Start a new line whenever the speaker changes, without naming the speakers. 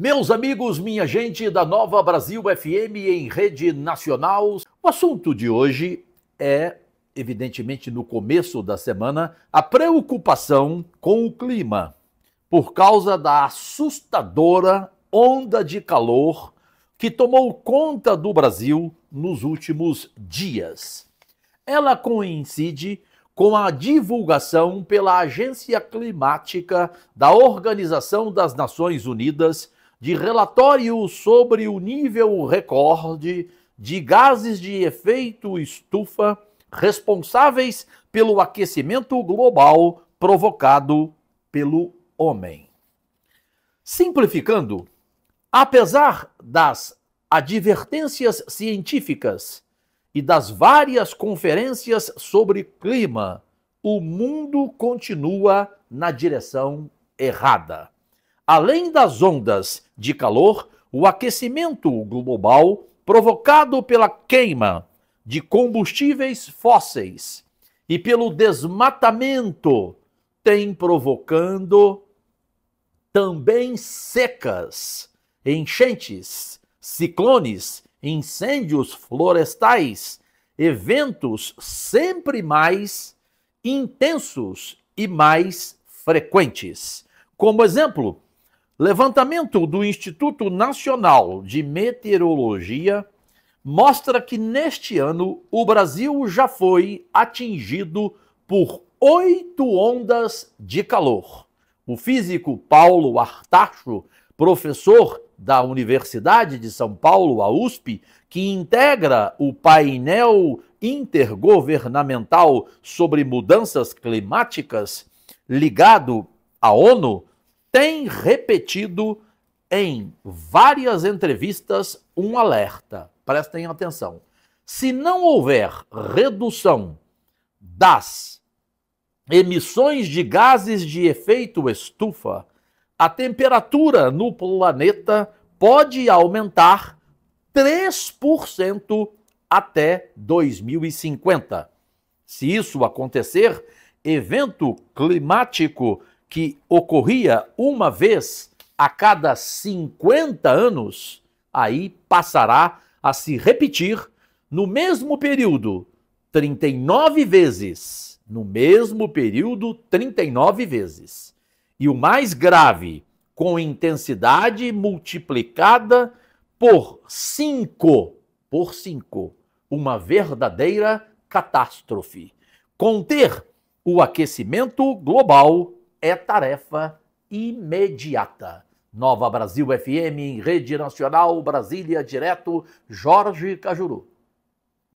Meus amigos, minha gente da Nova Brasil FM em rede nacional, o assunto de hoje é, evidentemente, no começo da semana, a preocupação com o clima por causa da assustadora onda de calor que tomou conta do Brasil nos últimos dias. Ela coincide com a divulgação pela Agência Climática da Organização das Nações Unidas de relatório sobre o nível recorde de gases de efeito estufa responsáveis pelo aquecimento global provocado pelo homem. Simplificando, apesar das advertências científicas e das várias conferências sobre clima, o mundo continua na direção errada. Além das ondas de calor, o aquecimento global provocado pela queima de combustíveis fósseis e pelo desmatamento tem provocando também secas, enchentes, ciclones, incêndios florestais, eventos sempre mais intensos e mais frequentes. Como exemplo, Levantamento do Instituto Nacional de Meteorologia mostra que neste ano o Brasil já foi atingido por oito ondas de calor. O físico Paulo Artacho, professor da Universidade de São Paulo, a USP, que integra o painel intergovernamental sobre mudanças climáticas ligado à ONU, tem repetido em várias entrevistas um alerta. Prestem atenção. Se não houver redução das emissões de gases de efeito estufa, a temperatura no planeta pode aumentar 3% até 2050. Se isso acontecer, evento climático que ocorria uma vez a cada 50 anos, aí passará a se repetir no mesmo período 39 vezes. No mesmo período, 39 vezes. E o mais grave, com intensidade multiplicada por 5, por 5, uma verdadeira catástrofe. Conter o aquecimento global é tarefa imediata. Nova Brasil FM, Rede Nacional, Brasília, direto, Jorge Cajuru.